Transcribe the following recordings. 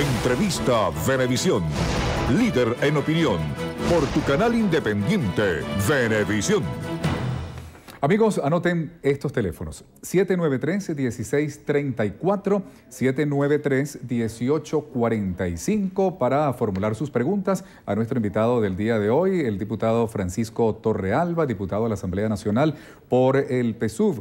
Entrevista Venevisión. Líder en opinión. Por tu canal independiente, Venevisión. Amigos, anoten estos teléfonos. 793-1634, 793-1845 para formular sus preguntas a nuestro invitado del día de hoy, el diputado Francisco Torrealba, diputado de la Asamblea Nacional por el PSUV.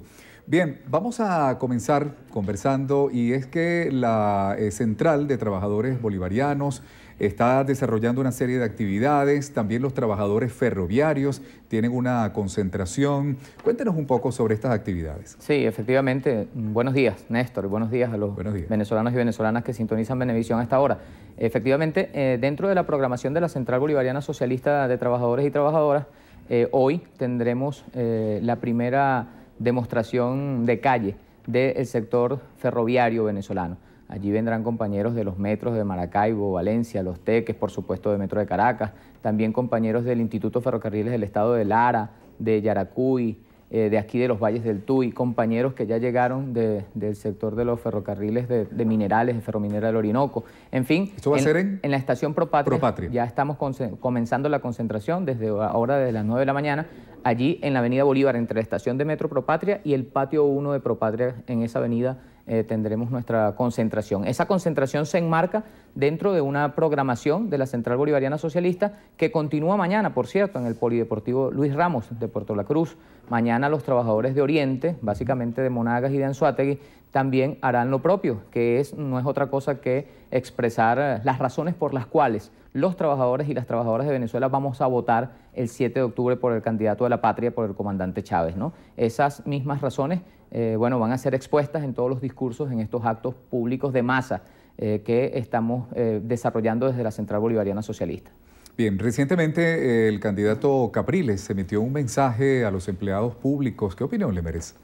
Bien, vamos a comenzar conversando y es que la eh, Central de Trabajadores Bolivarianos está desarrollando una serie de actividades, también los trabajadores ferroviarios tienen una concentración. Cuéntenos un poco sobre estas actividades. Sí, efectivamente. Buenos días, Néstor, buenos días a los venezolanos y venezolanas que sintonizan Benevisión a esta hora. Efectivamente, eh, dentro de la programación de la Central Bolivariana Socialista de Trabajadores y Trabajadoras, eh, hoy tendremos la primera demostración de calle del sector ferroviario venezolano. Allí vendrán compañeros de los metros de Maracaibo, Valencia, Los Teques, por supuesto de Metro de Caracas, también compañeros del Instituto Ferrocarriles del Estado de Lara, de Yaracuy, eh, de aquí de los valles del Tuy, compañeros que ya llegaron del sector de los ferrocarriles de, minerales, de Ferrominera del Orinoco. En fin, en, ser en? la estación Propatria, ya estamos comenzando la concentración desde ahora, desde las 9 de la mañana, allí en la avenida Bolívar, entre la estación de Metro Propatria y el patio 1 de Propatria, en esa avenida eh, tendremos nuestra concentración. Esa concentración se enmarca dentro de una programación de la Central Bolivariana Socialista que continúa mañana, por cierto, en el Polideportivo Luis Ramos de Puerto La Cruz. Mañana los trabajadores de Oriente, básicamente de Monagas y de Anzuategui, también harán lo propio, que es, no es otra cosa que expresar eh, las razones por las cuales los trabajadores y las trabajadoras de Venezuela vamos a votar el 7 de octubre por el candidato de la patria, por el comandante Chávez. ¿no? Esas mismas razones eh, bueno, van a ser expuestas en todos los discursos, en estos actos públicos de masa. Eh, que estamos eh, desarrollando desde la Central Bolivariana Socialista. Bien, recientemente eh, el candidato Capriles emitió un mensaje a los empleados públicos. ¿Qué opinión le merece?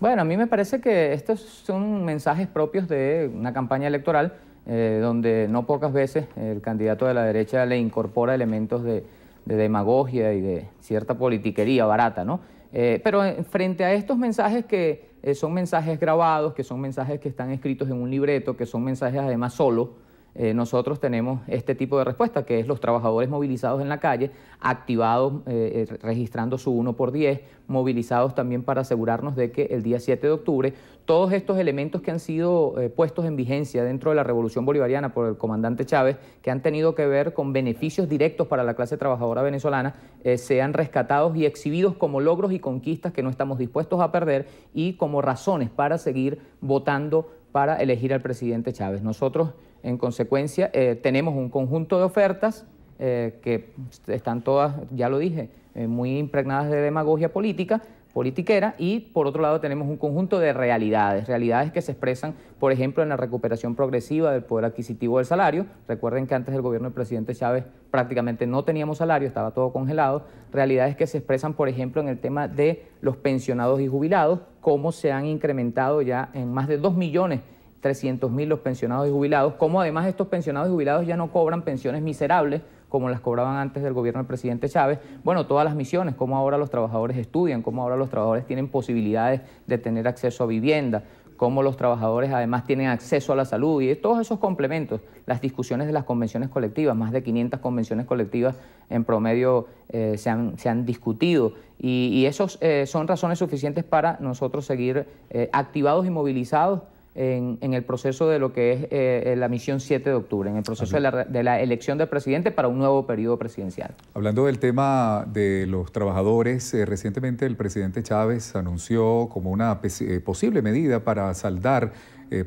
Bueno, a mí me parece que estos son mensajes propios de una campaña electoral donde no pocas veces el candidato de la derecha le incorpora elementos de, demagogia y de cierta politiquería barata, ¿no? pero frente a estos mensajes que eh, son mensajes grabados, que son mensajes que están escritos en un libreto, que son mensajes además solo eh, nosotros tenemos este tipo de respuesta, que es los trabajadores movilizados en la calle, activados, eh, eh, registrando su 1 por 10, movilizados también para asegurarnos de que el día 7 de octubre, todos estos elementos que han sido puestos en vigencia dentro de la Revolución Bolivariana por el comandante Chávez, que han tenido que ver con beneficios directos para la clase trabajadora venezolana, sean rescatados y exhibidos como logros y conquistas que no estamos dispuestos a perder y como razones para seguir votando para elegir al presidente Chávez. Nosotros en consecuencia, eh, tenemos un conjunto de ofertas eh, que están todas, ya lo dije, eh, muy impregnadas de demagogia política, politiquera, y por otro lado tenemos un conjunto de realidades, realidades que se expresan, por ejemplo, en la recuperación progresiva del poder adquisitivo del salario. Recuerden que antes del gobierno del presidente Chávez prácticamente no teníamos salario, estaba todo congelado. Realidades que se expresan, por ejemplo, en el tema de los pensionados y jubilados, cómo se han incrementado ya en más de 2 millones 300.000 los pensionados y jubilados, como además estos pensionados y jubilados ya no cobran pensiones miserables como las cobraban antes del gobierno del presidente Chávez, bueno, todas las misiones, cómo ahora los trabajadores estudian, cómo ahora los trabajadores tienen posibilidades de tener acceso a vivienda, cómo los trabajadores además tienen acceso a la salud y todos esos complementos, las discusiones de las convenciones colectivas, más de 500 convenciones colectivas en promedio eh, se, han, discutido y, esos eh, son razones suficientes para nosotros seguir eh, activados y movilizados en, el proceso de lo que es eh, eh, la misión 7 de octubre, en el proceso de la, elección del presidente para un nuevo periodo presidencial. Hablando del tema de los trabajadores, eh, recientemente el presidente Chávez anunció como una posible medida para saldar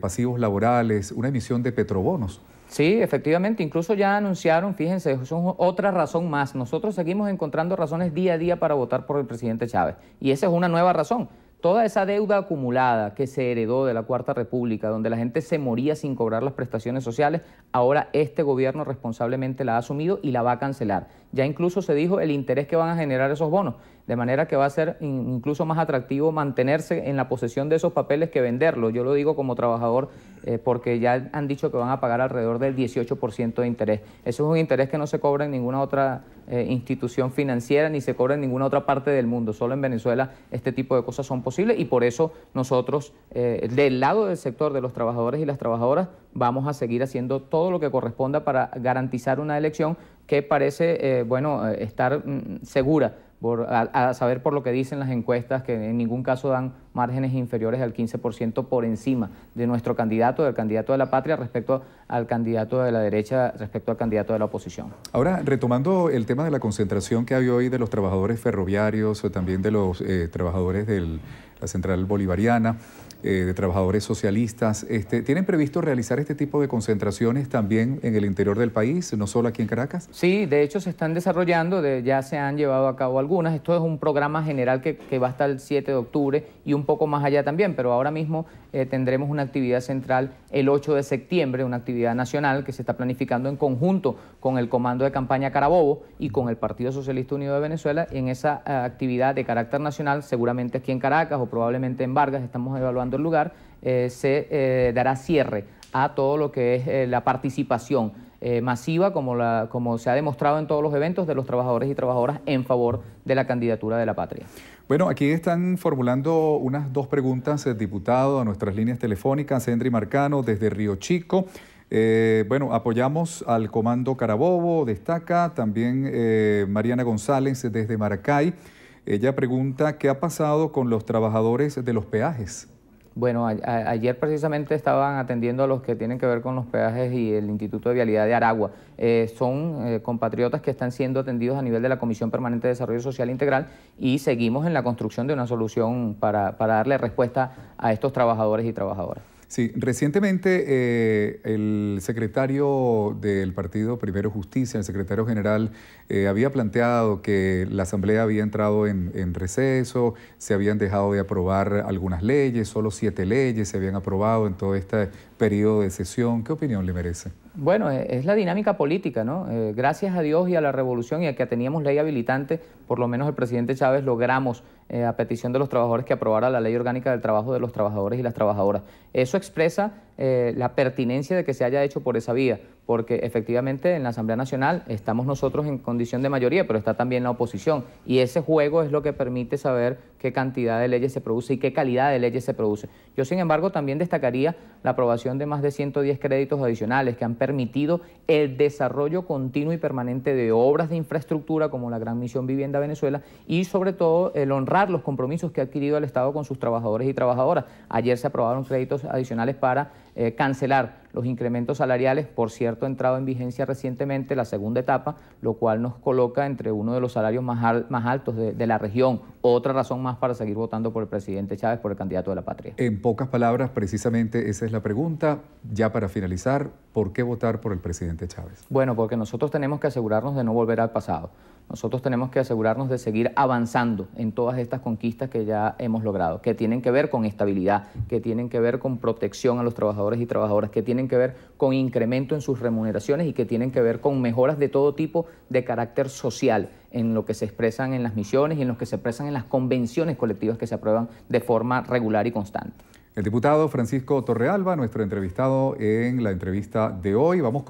pasivos laborales una emisión de petrobonos. Sí, efectivamente, incluso ya anunciaron, fíjense, es otra razón más. Nosotros seguimos encontrando razones día a día para votar por el presidente Chávez y esa es una nueva razón Toda esa deuda acumulada que se heredó de la Cuarta República, donde la gente se moría sin cobrar las prestaciones sociales, ahora este gobierno responsablemente la ha asumido y la va a cancelar. Ya incluso se dijo el interés que van a generar esos bonos de manera que va a ser incluso más atractivo mantenerse en la posesión de esos papeles que venderlos. Yo lo digo como trabajador eh, porque ya han dicho que van a pagar alrededor del 18% de interés. Eso es un interés que no se cobra en ninguna otra eh, institución financiera ni se cobra en ninguna otra parte del mundo. Solo en Venezuela este tipo de cosas son posibles y por eso nosotros, eh, del lado del sector de los trabajadores y las trabajadoras, vamos a seguir haciendo todo lo que corresponda para garantizar una elección que parece, bueno, estar mm, segura a, saber por lo que dicen las encuestas, que en ningún caso dan márgenes inferiores al 15% por encima de nuestro candidato, del candidato de la patria, respecto al candidato de la derecha, respecto al candidato de la oposición. Ahora, retomando el tema de la concentración que hay hoy de los trabajadores ferroviarios, eh, también de los eh, trabajadores de la central bolivariana, eh, de trabajadores socialistas. Este, ¿Tienen previsto realizar este tipo de concentraciones también en el interior del país, no solo aquí en Caracas? Sí, de hecho se están desarrollando, ya se han llevado a cabo algunas. Esto es un programa general que, va hasta el 7 de octubre y un poco más allá también, pero ahora mismo eh, tendremos una actividad central el 8 de septiembre, una actividad nacional que se está planificando en conjunto con el Comando de Campaña Carabobo y con el Partido Socialista Unido de Venezuela en esa eh, actividad de carácter nacional, seguramente aquí en Caracas o probablemente en Vargas, estamos evaluando el lugar, eh, se eh, dará cierre a todo lo que es eh, la participación masiva, como, la, como se ha demostrado en todos los eventos, de los trabajadores y trabajadoras en favor de la candidatura de la patria. Bueno, aquí están formulando unas dos preguntas, el diputado, a nuestras líneas telefónicas, Henry Marcano desde Río Chico. bueno, apoyamos al Comando Carabobo, destaca también Mariana González desde Maracay. Ella pregunta, ¿qué ha pasado con los trabajadores de los peajes? Bueno, ayer precisamente estaban atendiendo a los que tienen que ver con los peajes y el Instituto de Vialidad de Aragua. Eh, son eh, compatriotas que están siendo atendidos a nivel de la Comisión Permanente de Desarrollo Social Integral y seguimos en la construcción de una solución para, para darle respuesta a estos trabajadores y trabajadoras. Sí, recientemente eh, el secretario del partido Primero Justicia, el secretario general, eh, había planteado que la Asamblea había entrado en, en, receso, se habían dejado de aprobar algunas leyes, solo siete leyes se habían aprobado en todo este periodo de sesión. ¿Qué opinión le merece? Bueno, eh, es la dinámica política, ¿no? Eh, gracias a Dios y a la revolución y a que teníamos ley habilitante, por lo menos el presidente Chávez logramos, eh, a petición de los trabajadores, que aprobara la ley orgánica del trabajo de los trabajadores y las trabajadoras. Eso expresa la pertinencia de que se haya hecho por esa vía porque efectivamente en la Asamblea Nacional estamos nosotros en condición de mayoría, pero está también la oposición. Y ese juego es lo que permite saber qué cantidad de leyes se produce y qué calidad de leyes se produce. Yo, sin embargo, también destacaría la aprobación de más de 110 créditos adicionales que han permitido el desarrollo continuo y permanente de obras de infraestructura como la Gran Misión Vivienda Venezuela y sobre todo el honrar los compromisos que ha adquirido el Estado con sus trabajadores y trabajadoras. Ayer se aprobaron créditos adicionales para eh, cancelar los incrementos salariales, por cierto, entrado en vigencia recientemente la segunda etapa, lo cual nos coloca entre uno de los salarios más, altos de, de, la región. Otra razón más para seguir votando por el presidente Chávez, por el candidato de la patria. En pocas palabras, precisamente esa es la pregunta. Ya para finalizar, ¿por qué votar por el presidente Chávez? Bueno, porque nosotros tenemos que asegurarnos de no volver al pasado. Nosotros tenemos que asegurarnos de seguir avanzando en todas estas conquistas que ya hemos logrado, que tienen que ver con estabilidad, que tienen que ver con protección a los trabajadores y trabajadoras, que tienen que ver con incremento en sus remuneraciones y que tienen que ver con mejoras de todo tipo de carácter social en lo que se expresan en las misiones y en lo que se expresan en las convenciones colectivas que se aprueban de forma regular y constante. El diputado Francisco Torrealba, nuestro entrevistado en la entrevista de hoy. Vamos